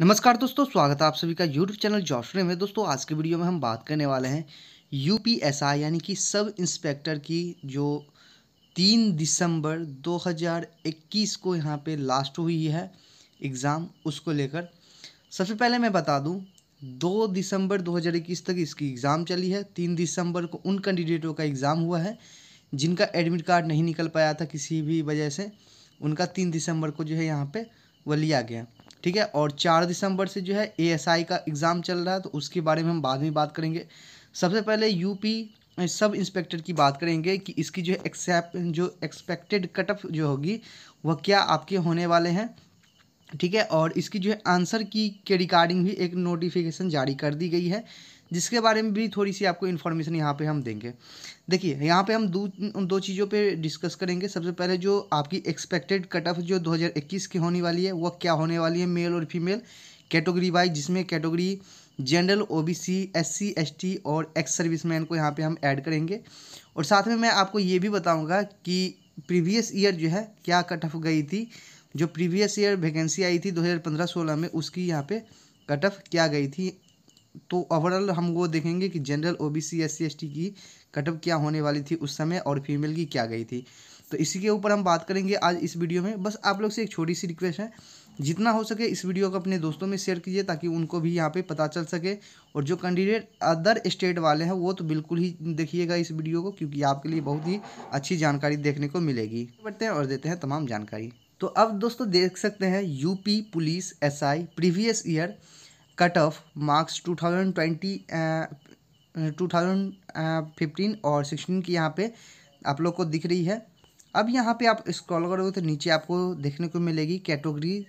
नमस्कार दोस्तों स्वागत है आप सभी का यूट्यूब चैनल जॉशरे में दोस्तों आज के वीडियो में हम बात करने वाले हैं यू यानी कि सब इंस्पेक्टर की जो तीन दिसंबर 2021 को यहाँ पे लास्ट हुई है एग्ज़ाम उसको लेकर सबसे पहले मैं बता दूँ दो दिसंबर 2021 तक इसकी एग्ज़ाम चली है तीन दिसंबर को उन कैंडिडेटों का एग्ज़ाम हुआ है जिनका एडमिट कार्ड नहीं निकल पाया था किसी भी वजह से उनका तीन दिसंबर को जो है यहाँ पर वह लिया गया ठीक है और चार दिसंबर से जो है ए का एग्ज़ाम चल रहा है तो उसके बारे में हम बाद में बात करेंगे सबसे पहले यूपी सब इंस्पेक्टर की बात करेंगे कि इसकी जो एक्सेप्ट जो एक्सपेक्टेड कट ऑफ जो होगी वह क्या आपके होने वाले हैं ठीक है और इसकी जो है आंसर की के रिगार्डिंग भी एक नोटिफिकेशन जारी कर दी गई है जिसके बारे में भी थोड़ी सी आपको इन्फॉर्मेशन यहाँ पे हम देंगे देखिए यहाँ पे हम दो दो चीज़ों पे डिस्कस करेंगे सबसे पहले जो आपकी एक्सपेक्टेड कट ऑफ जो 2021 की होने वाली है वह क्या होने वाली है मेल और फीमेल कैटेगरी वाइज जिसमें category general OBC SC ST और एक्स मैन को यहाँ पर हम ऐड करेंगे और साथ में मैं आपको ये भी बताऊँगा कि प्रीवियस ईयर जो है क्या कट ऑफ गई थी जो प्रीवियस ईयर वैकेंसी आई थी 2015-16 में उसकी यहाँ पे कट ऑफ क्या गई थी तो ओवरऑल हम वो देखेंगे कि general O B C S C S T की कटअप क्या होने वाली थी उस समय और फीमेल की क्या गई थी तो इसी के ऊपर हम बात करेंगे आज इस वीडियो में बस आप लोग से एक छोटी सी रिक्वेस्ट है जितना हो सके इस वीडियो को अपने दोस्तों में शेयर कीजिए ताकि उनको भी यहाँ पे पता चल सके और जो कैंडिडेट अदर स्टेट वाले हैं वो तो बिल्कुल ही देखिएगा इस वीडियो को क्योंकि आपके लिए बहुत ही अच्छी जानकारी देखने को मिलेगी बढ़ते हैं और देते हैं तमाम जानकारी तो अब दोस्तों देख सकते हैं UP police as previous year cut off marks two thousand twenty two thousand fifteen और सिक्सटीन की यहाँ पे आप लोग को दिख रही है अब यहाँ पे आप स्क्रॉल करोगे तो नीचे आपको देखने को मिलेगी कैटेगरी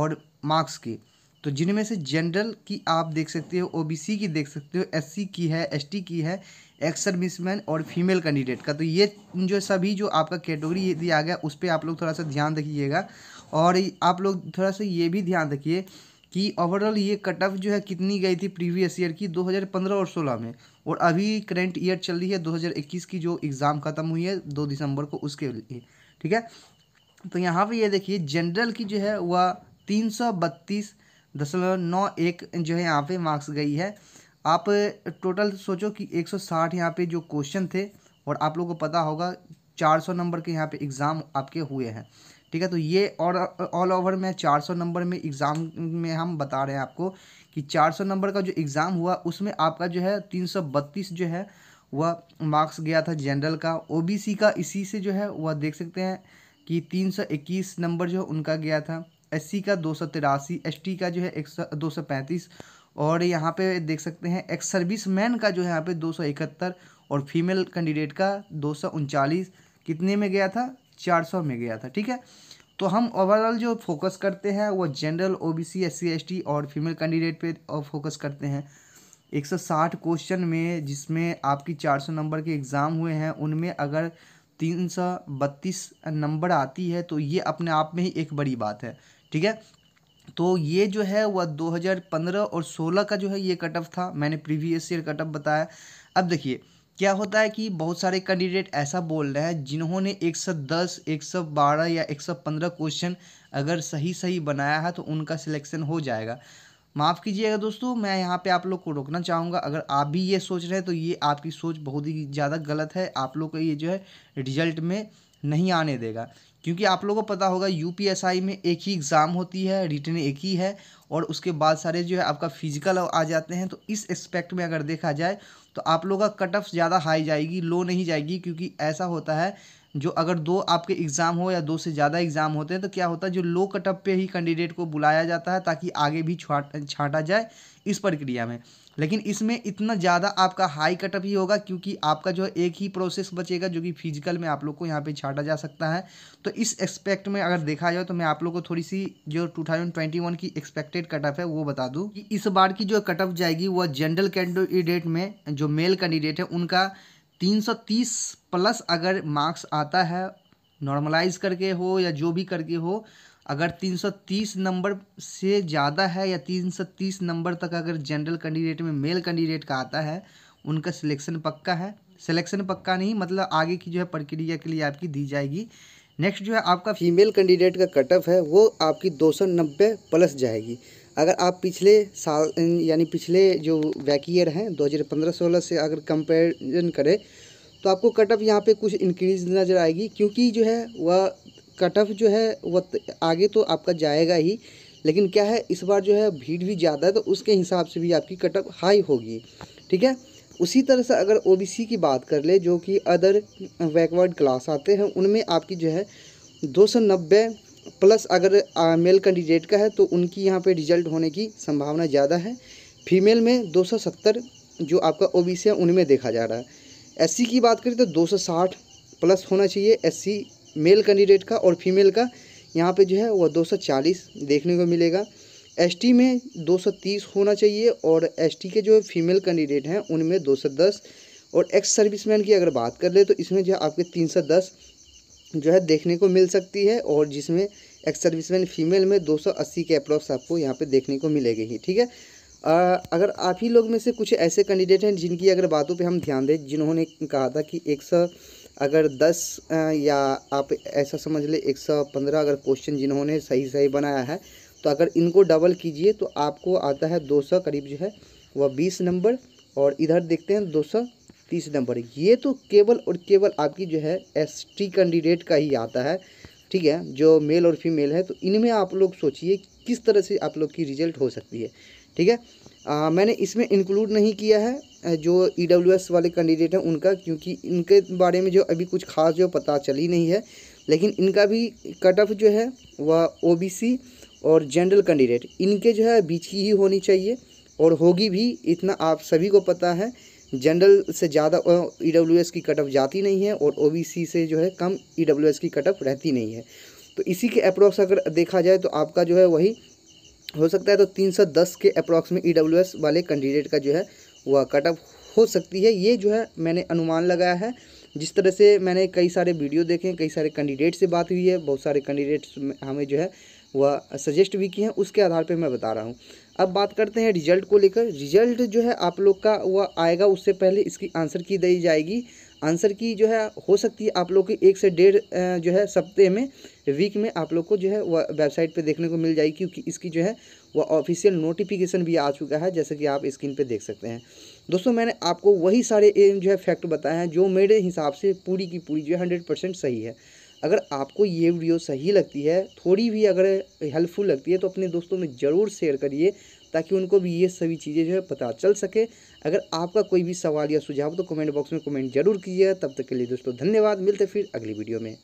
और मार्क्स की तो जिनमें से जनरल की आप देख सकते हो ओबीसी की देख सकते हो एससी की है एसटी की है एक्स सर्विसमैन और फीमेल कैंडिडेट का तो ये जो सभी जो आपका कैटेगरी दिया गया उस पर आप लोग थोड़ा सा ध्यान रखिएगा और आप लोग थोड़ा सा ये भी ध्यान रखिए कि ओवरऑल ये कट ऑफ जो है कितनी गई थी प्रीवियस ईयर की 2015 और 16 में और अभी करेंट ईयर चल रही है 2021 की जो एग्ज़ाम ख़त्म हुई है 2 दिसंबर को उसके लिए ठीक है तो यहाँ पे ये देखिए जनरल की जो है वह तीन सौ बत्तीस दशमलव नौ एक जो है यहाँ पे मार्क्स गई है आप टोटल सोचो कि एक सौ साठ यहाँ पे जो क्वेश्चन थे और आप लोगों को पता होगा चार सौ नंबर के यहाँ पे एग्ज़ाम आपके हुए हैं ठीक है तो ये और ऑल ओवर में 400 नंबर में एग्ज़ाम में हम बता रहे हैं आपको कि 400 नंबर का जो एग्ज़ाम हुआ उसमें आपका जो है 332 जो है वह मार्क्स गया था जनरल का सी का इसी से जो है वह देख सकते हैं कि इक्कीस नंबर जो है उनका गया था सी का दो सौ तिरासी एस का जो है एक सौ दो सौ पैंतीस और यहाँ पे देख सकते हैं एक्स सर्विस मैन का जो है यहाँ पे दो सौ इकहत्तर और फीमेल कैंडिडेट का दो सौ उनचालीस कितने में गया था चार सौ में गया था ठीक है तो हम ओवरऑल जो फोकस करते हैं वो जनरल ओबीसी एस सी और फीमेल कैंडिडेट पे फोकस करते हैं 160 क्वेश्चन में जिसमें आपकी 400 नंबर के एग्ज़ाम हुए हैं उनमें अगर तीन सौ बत्तीस नंबर आती है तो ये अपने आप में ही एक बड़ी बात है ठीक है तो ये जो है वह 2015 और 16 का जो है ये कटअप था मैंने प्रीवियस ईयर कटअप बताया अब देखिए क्या होता है कि बहुत सारे कैंडिडेट ऐसा बोल रहे हैं जिन्होंने एक सौ दस एक सौ बारह या एक सौ पंद्रह क्वेश्चन अगर सही सही बनाया है तो उनका सिलेक्शन हो जाएगा माफ़ कीजिएगा दोस्तों मैं यहाँ पे आप लोग को रोकना चाहूँगा अगर आप भी ये सोच रहे हैं तो ये आपकी सोच बहुत ही ज़्यादा गलत है आप लोग को ये जो है रिजल्ट में नहीं आने देगा क्योंकि आप लोगों को पता होगा यू में एक ही एग्ज़ाम होती है रिटर्न एक ही है और उसके बाद सारे जो है आपका फिजिकल आ जाते हैं तो इस एस्पेक्ट में अगर देखा जाए तो आप लोग का कट ऑफ ज़्यादा हाई जाएगी लो नहीं जाएगी क्योंकि ऐसा होता है जो अगर दो आपके एग्ज़ाम हो या दो से ज़्यादा एग्ज़ाम होते हैं तो क्या होता है जो लो कटअप पे ही कैंडिडेट को बुलाया जाता है ताकि आगे भी छाट छाटा जाए इस प्रक्रिया में लेकिन इसमें इतना ज़्यादा आपका हाई कटअप ही होगा क्योंकि आपका जो एक ही प्रोसेस बचेगा जो कि फिजिकल में आप लोग को यहाँ पे छाटा जा सकता है तो इस एक्सपेक्ट में अगर देखा जाए तो मैं आप लोग को थोड़ी सी जो 2021 की एक्सपेक्टेड कटअप है वो बता दूँ कि इस बार की जो कटअप जाएगी वह जनरल कैंडिडेट में जो मेल कैंडिडेट है उनका तीन सौ तीस प्लस अगर मार्क्स आता है नॉर्मलाइज करके हो या जो भी करके हो अगर 330 नंबर से ज़्यादा है या 330 नंबर तक अगर जनरल कैंडिडेट में मेल कैंडिडेट का आता है उनका सिलेक्शन पक्का है सिलेक्शन पक्का नहीं मतलब आगे की जो है प्रक्रिया के लिए आपकी दी जाएगी नेक्स्ट जो है आपका फीमेल कैंडिडेट का कटअप है वो आपकी नब्बे प्लस जाएगी अगर आप पिछले साल यानी पिछले जो वैक ईयर हैं 2015-16 से अगर कंपेरिजन करें तो आपको कट ऑफ यहाँ पर कुछ इंक्रीज नज़र आएगी क्योंकि जो है वह कट ऑफ जो है वह आगे तो आपका जाएगा ही लेकिन क्या है इस बार जो है भीड़ भी ज़्यादा है तो उसके हिसाब से भी आपकी कट ऑफ हाई होगी ठीक है उसी तरह से अगर सी की बात कर ले जो कि अदर बैकवर्ड क्लास आते हैं उनमें आपकी जो है दो सौ नब्बे प्लस अगर मेल कैंडिडेट का है तो उनकी यहाँ पे रिजल्ट होने की संभावना ज़्यादा है फीमेल में 270 जो आपका ओ है उनमें देखा जा रहा है एस की बात करें तो 260 प्लस होना चाहिए एस मेल कैंडिडेट का और फीमेल का यहाँ पे जो है वह 240 देखने को मिलेगा एस में 230 होना चाहिए और एस के जो फीमेल कैंडिडेट हैं उनमें दो और एक्स सर्विसमैन की अगर बात कर ले तो इसमें जो है आपके तीन जो है देखने को मिल सकती है और जिसमें एक्स सर्विसमैन फीमेल में 280 के अप्रॉक्स आपको यहाँ पे देखने को मिलेगी ही ठीक है आ, अगर आप ही लोग में से कुछ ऐसे कैंडिडेट हैं जिनकी अगर बातों पे हम ध्यान दें जिन्होंने कहा था कि एक सौ अगर दस या आप ऐसा समझ ले एक सौ पंद्रह अगर क्वेश्चन जिन्होंने सही सही बनाया है तो अगर इनको डबल कीजिए तो आपको आता है दो सौ करीब जो है वह बीस नंबर और इधर देखते हैं दो सौ तीस नंबर ये तो केवल और केवल आपकी जो है एस कैंडिडेट का ही आता है ठीक है जो मेल और फीमेल है तो इनमें आप लोग सोचिए किस तरह से आप लोग की रिजल्ट हो सकती है ठीक है आ, मैंने इसमें इंक्लूड नहीं किया है जो ई e वाले कैंडिडेट हैं उनका क्योंकि इनके बारे में जो अभी कुछ खास जो पता चली नहीं है लेकिन इनका भी कट ऑफ जो है वह सी और जनरल कैंडिडेट इनके जो है बीच की ही होनी चाहिए और होगी भी इतना आप सभी को पता है जनरल से ज़्यादा ई डब्ल्यू एस की कट ऑफ जाती नहीं है और ओ बी सी से जो है कम ई डब्ल्यू एस की कट ऑफ रहती नहीं है तो इसी के अप्रोक्स अगर देखा जाए तो आपका जो है वही हो सकता है तो 310 के अप्रोक्स में ई e वाले कैंडिडेट का जो है वह कट ऑफ हो सकती है ये जो है मैंने अनुमान लगाया है जिस तरह से मैंने कई सारे वीडियो देखे कई सारे कैंडिडेट से बात हुई है बहुत सारे कैंडिडेट्स हमें जो है वह सजेस्ट भी किए हैं उसके आधार पर मैं बता रहा हूँ अब बात करते हैं रिजल्ट को लेकर रिजल्ट जो है आप लोग का वह आएगा उससे पहले इसकी आंसर की दी जाएगी आंसर की जो है हो सकती है आप लोग की एक से डेढ़ जो है सप्ते में वीक में आप लोग को जो है वह वेबसाइट पे देखने को मिल जाएगी क्योंकि इसकी जो है वह ऑफिशियल नोटिफिकेशन भी आ चुका है जैसे कि आप स्क्रीन पे देख सकते हैं दोस्तों मैंने आपको वही सारे जो है फैक्ट बताए हैं जो मेरे हिसाब से पूरी की पूरी जो है हंड्रेड परसेंट सही है अगर आपको ये वीडियो सही लगती है थोड़ी भी अगर हेल्पफुल लगती है तो अपने दोस्तों में ज़रूर शेयर करिए ताकि उनको भी ये सभी चीज़ें जो है पता चल सके अगर आपका कोई भी सवाल या सुझाव तो कमेंट बॉक्स में कमेंट जरूर कीजिएगा तब तक के लिए दोस्तों धन्यवाद मिलते फिर अगली वीडियो में